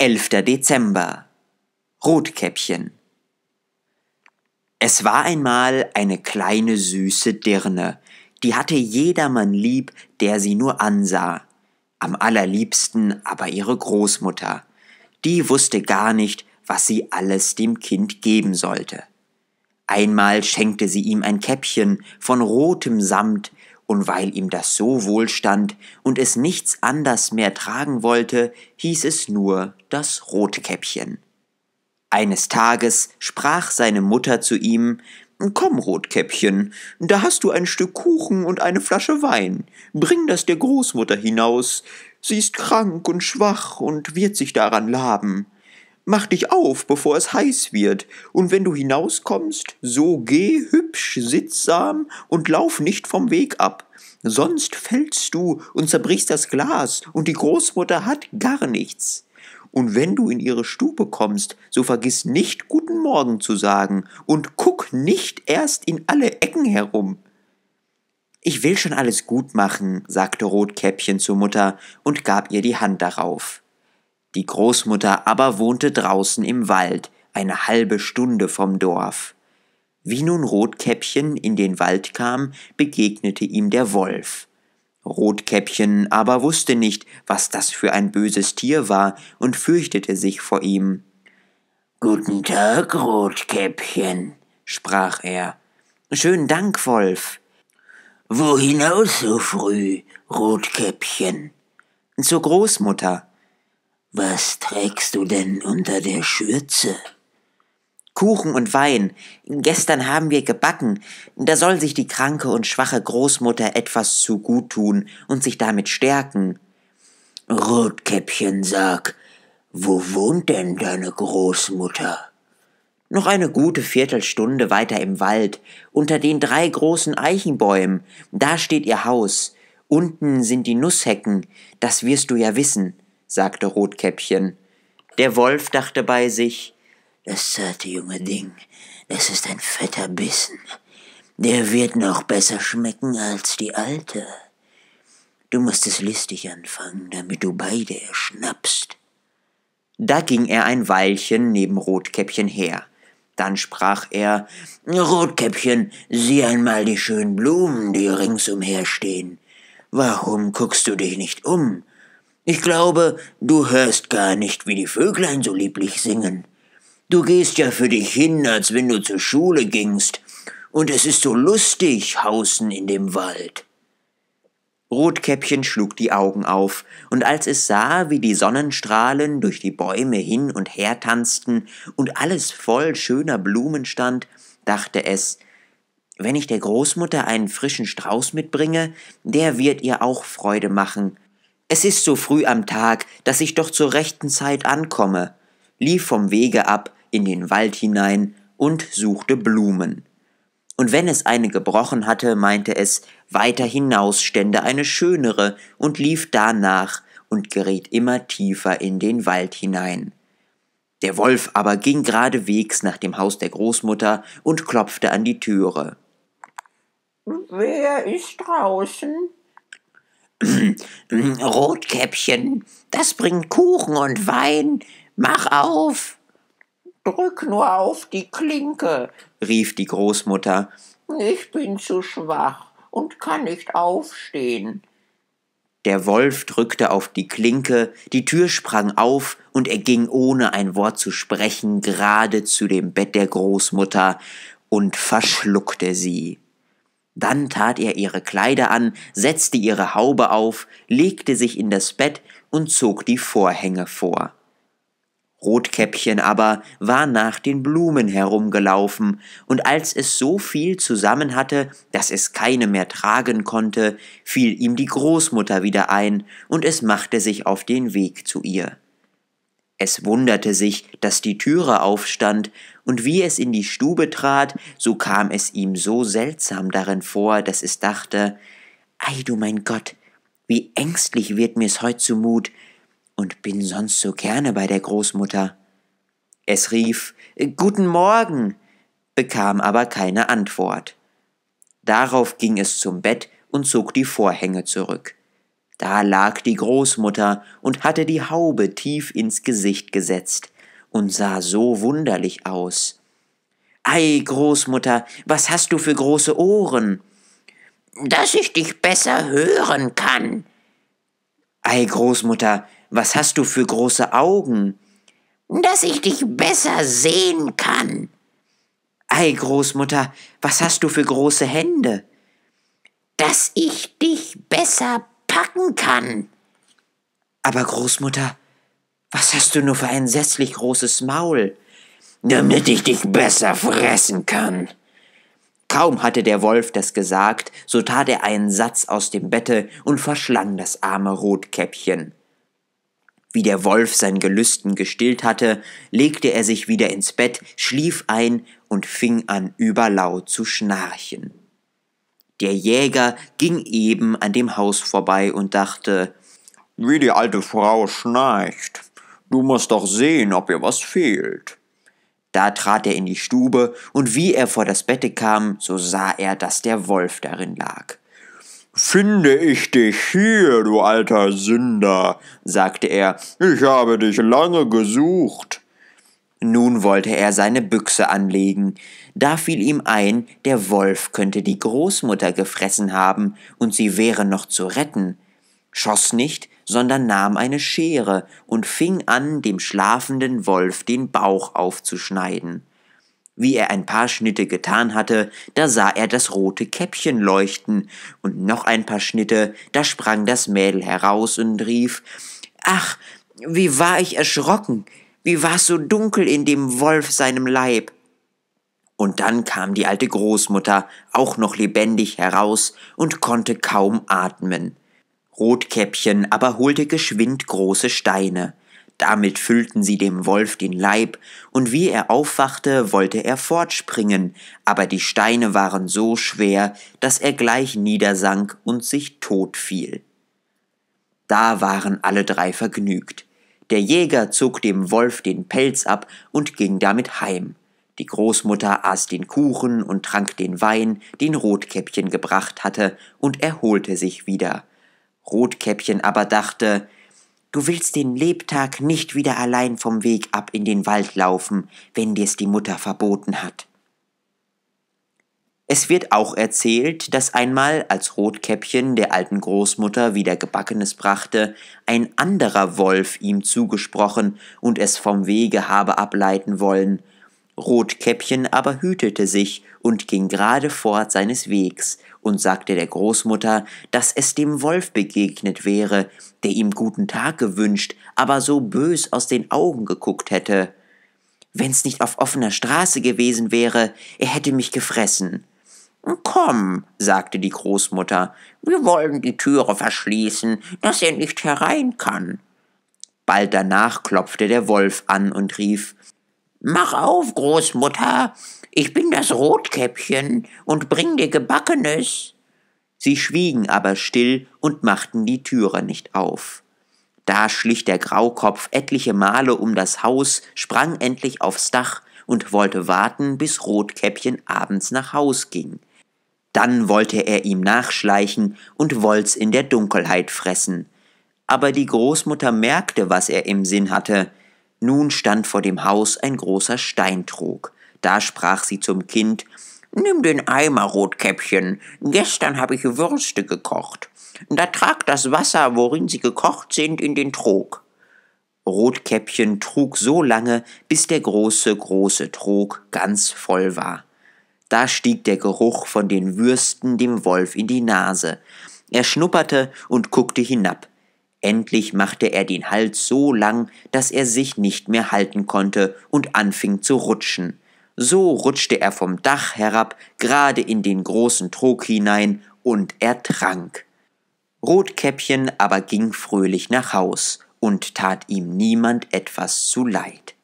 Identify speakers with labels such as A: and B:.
A: 11. Dezember Rotkäppchen Es war einmal eine kleine süße Dirne, die hatte jedermann lieb, der sie nur ansah, am allerliebsten aber ihre Großmutter, die wusste gar nicht, was sie alles dem Kind geben sollte. Einmal schenkte sie ihm ein Käppchen von rotem Samt, und weil ihm das so wohlstand und es nichts anders mehr tragen wollte, hieß es nur das Rotkäppchen. Eines Tages sprach seine Mutter zu ihm Komm, Rotkäppchen, da hast du ein Stück Kuchen und eine Flasche Wein. Bring das der Großmutter hinaus. Sie ist krank und schwach und wird sich daran laben. Mach dich auf, bevor es heiß wird, und wenn du hinauskommst, so geh hübsch sittsam und lauf nicht vom Weg ab. Sonst fällst du und zerbrichst das Glas, und die Großmutter hat gar nichts. Und wenn du in ihre Stube kommst, so vergiss nicht Guten Morgen zu sagen und guck nicht erst in alle Ecken herum. Ich will schon alles gut machen, sagte Rotkäppchen zur Mutter und gab ihr die Hand darauf. Die Großmutter aber wohnte draußen im Wald, eine halbe Stunde vom Dorf. Wie nun Rotkäppchen in den Wald kam, begegnete ihm der Wolf. Rotkäppchen aber wusste nicht, was das für ein böses Tier war und fürchtete sich vor ihm. Guten Tag, Rotkäppchen, sprach er. Schönen Dank, Wolf. Wo hinaus so früh, Rotkäppchen? Zur Großmutter. Was trägst du denn unter der Schürze? Kuchen und Wein. Gestern haben wir gebacken. Da soll sich die kranke und schwache Großmutter etwas zugut tun und sich damit stärken. Rotkäppchen, sag, wo wohnt denn deine Großmutter? Noch eine gute Viertelstunde weiter im Wald, unter den drei großen Eichenbäumen. Da steht ihr Haus. Unten sind die Nusshecken. Das wirst du ja wissen, sagte Rotkäppchen. Der Wolf dachte bei sich, das zarte junge Ding, es ist ein fetter Bissen. Der wird noch besser schmecken als die alte. Du musst es listig anfangen, damit du beide erschnappst. Da ging er ein Weilchen neben Rotkäppchen her. Dann sprach er Rotkäppchen, sieh einmal die schönen Blumen, die ringsumher stehen. Warum guckst du dich nicht um? Ich glaube, du hörst gar nicht, wie die Vöglein so lieblich singen. Du gehst ja für dich hin, als wenn du zur Schule gingst, und es ist so lustig, hausen in dem Wald. Rotkäppchen schlug die Augen auf, und als es sah, wie die Sonnenstrahlen durch die Bäume hin und her tanzten und alles voll schöner Blumen stand, dachte es, wenn ich der Großmutter einen frischen Strauß mitbringe, der wird ihr auch Freude machen. Es ist so früh am Tag, dass ich doch zur rechten Zeit ankomme, lief vom Wege ab, in den Wald hinein und suchte Blumen. Und wenn es eine gebrochen hatte, meinte es, weiter hinaus stände eine schönere und lief danach und geriet immer tiefer in den Wald hinein. Der Wolf aber ging geradewegs nach dem Haus der Großmutter und klopfte an die Türe. Wer ist draußen? Rotkäppchen, das bringt Kuchen und Wein. Mach auf! Drück nur auf die Klinke, rief die Großmutter. Ich bin zu schwach und kann nicht aufstehen. Der Wolf drückte auf die Klinke, die Tür sprang auf und er ging ohne ein Wort zu sprechen gerade zu dem Bett der Großmutter und verschluckte sie. Dann tat er ihre Kleider an, setzte ihre Haube auf, legte sich in das Bett und zog die Vorhänge vor. Rotkäppchen aber war nach den Blumen herumgelaufen, und als es so viel zusammen hatte, dass es keine mehr tragen konnte, fiel ihm die Großmutter wieder ein, und es machte sich auf den Weg zu ihr. Es wunderte sich, dass die Türe aufstand, und wie es in die Stube trat, so kam es ihm so seltsam darin vor, dass es dachte Ei du mein Gott, wie ängstlich wird mir's heut zumut, und bin sonst so gerne bei der Großmutter. Es rief Guten Morgen, bekam aber keine Antwort. Darauf ging es zum Bett und zog die Vorhänge zurück. Da lag die Großmutter und hatte die Haube tief ins Gesicht gesetzt und sah so wunderlich aus. Ei, Großmutter, was hast du für große Ohren? Dass ich dich besser hören kann. Ei, Großmutter, was hast du für große Augen? Dass ich dich besser sehen kann. Ei, Großmutter, was hast du für große Hände? Dass ich dich besser packen kann. Aber Großmutter, was hast du nur für ein sässlich großes Maul? Damit ich dich besser fressen kann. Kaum hatte der Wolf das gesagt, so tat er einen Satz aus dem Bette und verschlang das arme Rotkäppchen. Wie der Wolf sein Gelüsten gestillt hatte, legte er sich wieder ins Bett, schlief ein und fing an überlaut zu schnarchen. Der Jäger ging eben an dem Haus vorbei und dachte, wie die alte Frau schnarcht. Du musst doch sehen, ob ihr was fehlt. Da trat er in die Stube, und wie er vor das Bette kam, so sah er, dass der Wolf darin lag. Finde ich dich hier, du alter Sünder, sagte er, ich habe dich lange gesucht. Nun wollte er seine Büchse anlegen, da fiel ihm ein, der Wolf könnte die Großmutter gefressen haben, und sie wäre noch zu retten. Schoss nicht, sondern nahm eine Schere und fing an, dem schlafenden Wolf den Bauch aufzuschneiden. Wie er ein paar Schnitte getan hatte, da sah er das rote Käppchen leuchten, und noch ein paar Schnitte, da sprang das Mädel heraus und rief Ach, wie war ich erschrocken, wie war's so dunkel in dem Wolf seinem Leib. Und dann kam die alte Großmutter, auch noch lebendig heraus und konnte kaum atmen. Rotkäppchen aber holte geschwind große Steine. Damit füllten sie dem Wolf den Leib, und wie er aufwachte, wollte er fortspringen, aber die Steine waren so schwer, dass er gleich niedersank und sich tot fiel. Da waren alle drei vergnügt. Der Jäger zog dem Wolf den Pelz ab und ging damit heim. Die Großmutter aß den Kuchen und trank den Wein, den Rotkäppchen gebracht hatte, und erholte sich wieder. Rotkäppchen aber dachte, Du willst den Lebtag nicht wieder allein vom Weg ab in den Wald laufen, wenn dir's die Mutter verboten hat. Es wird auch erzählt, dass einmal, als Rotkäppchen der alten Großmutter wieder Gebackenes brachte, ein anderer Wolf ihm zugesprochen und es vom Wege habe ableiten wollen, Rotkäppchen aber hütete sich und ging gerade fort seines Wegs und sagte der Großmutter, dass es dem Wolf begegnet wäre, der ihm guten Tag gewünscht, aber so bös aus den Augen geguckt hätte. Wenn's nicht auf offener Straße gewesen wäre, er hätte mich gefressen. Komm, sagte die Großmutter, wir wollen die Türe verschließen, dass er nicht herein kann. Bald danach klopfte der Wolf an und rief Mach auf, Großmutter, ich bin das Rotkäppchen und bring dir Gebackenes. Sie schwiegen aber still und machten die Türe nicht auf. Da schlich der Graukopf etliche Male um das Haus, sprang endlich aufs Dach und wollte warten, bis Rotkäppchen abends nach Haus ging. Dann wollte er ihm nachschleichen und wollt's in der Dunkelheit fressen. Aber die Großmutter merkte, was er im Sinn hatte, nun stand vor dem Haus ein großer Steintrog. Da sprach sie zum Kind Nimm den Eimer, Rotkäppchen, gestern habe ich Würste gekocht. Da trag das Wasser, worin sie gekocht sind, in den Trog. Rotkäppchen trug so lange, bis der große, große Trog ganz voll war. Da stieg der Geruch von den Würsten dem Wolf in die Nase. Er schnupperte und guckte hinab. Endlich machte er den Hals so lang, dass er sich nicht mehr halten konnte und anfing zu rutschen. So rutschte er vom Dach herab, gerade in den großen Trog hinein, und er trank. Rotkäppchen aber ging fröhlich nach Haus, und tat ihm niemand etwas zu leid.